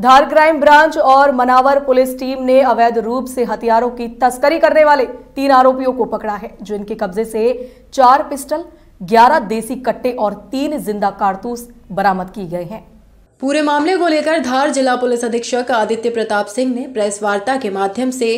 धार crime branch और Manawar police team ने अवैध रूप से हथियारों की तस्करी करने वाले तीन आरोपियों को पकड़ा है इनके कब्जे से चार पिस्टल ग्यारह देसी कट्टे और तीन जिंदा कारतूस बरामद किए गए हैं पूरे मामले को लेकर धार जिला पुलिस अधीक्षक आदित्य प्रताप सिंह ने प्रेस वार्ता के माध्यम से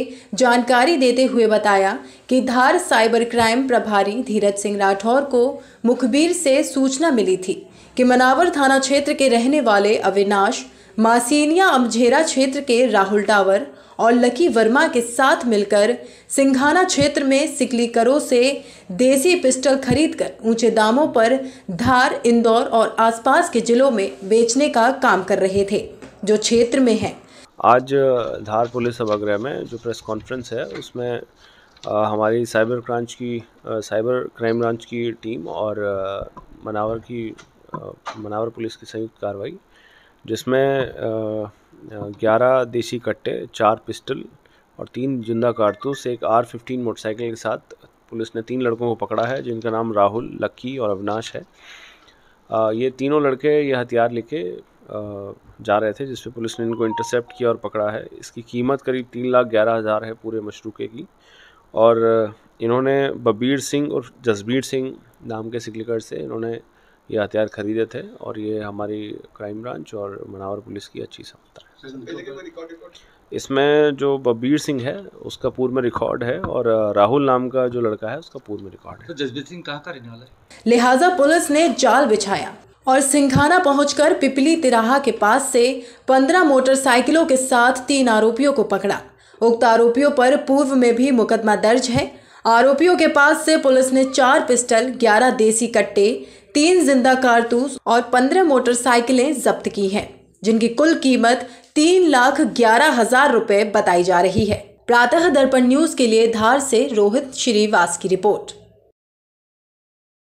जानकारी देते हुए बताया कि धार साइबर क्राइम प्रभारी धीरज सिंह राठौर को मुखबिर से सूचना मिली थी कि मनावर थाना क्षेत्र के रहने वाले अविनाश मासीनिया अमझेरा क्षेत्र के राहुल टावर और लकी वर्मा के साथ मिलकर सिंघाना क्षेत्र में सिकलीकरों से देसी पिस्टल खरीदकर ऊंचे दामों पर धार इंदौर और आसपास के जिलों में बेचने का काम कर रहे थे जो क्षेत्र में है आज धार पुलिस सभागृह में जो प्रेस कॉन्फ्रेंस है उसमें आ, हमारी साइबर ब्रांच की आ, साइबर क्राइम ब्रांच की टीम और आ, मनावर की मनावर पुलिस की संयुक्त कार्रवाई जिसमें ग्यारह देसी कट्टे चार पिस्टल और तीन जिंदा कारतूस एक आर फिफ्टीन मोटरसाइकिल के साथ पुलिस ने तीन लड़कों को पकड़ा है जिनका नाम राहुल लक्की और अविनाश है आ, ये तीनों लड़के ये हथियार लेके जा रहे थे जिसपे पुलिस ने इनको इंटरसेप्ट किया और पकड़ा है इसकी कीमत करीब तीन लाख ग्यारह हज़ार है पूरे मशरूके की और इन्होंने बबीर सिंह और जसबीर सिंह नाम के सिकलिकर से इन्होंने ये हथियार खरीदे थे और ये हमारी क्राइम ब्रांच और मनावर पुलिस की अच्छी सफलता है इसमें जो बबीर सिंह है उसका पूर्व में रिकॉर्ड है और राहुल नाम का जो लड़का है उसका पूर्व में रिकॉर्ड है तो जसबीर सिंह कहाँ का रहने वाला है लिहाजा पुलिस ने जाल बिछाया और सिंघाना पहुंचकर पिपली तिराहा के पास से पंद्रह मोटरसाइकिलों के साथ तीन आरोपियों को पकड़ा उक्त आरोपियों पर पूर्व में भी मुकदमा दर्ज है आरोपियों के पास से पुलिस ने चार पिस्टल ग्यारह देसी कट्टे तीन जिंदा कारतूस और पंद्रह मोटरसाइकिलें जब्त की हैं जिनकी कुल कीमत तीन लाख ग्यारह हजार रुपए बताई जा रही है प्रातः दर्पण न्यूज के लिए धार से रोहित श्रीवास की रिपोर्ट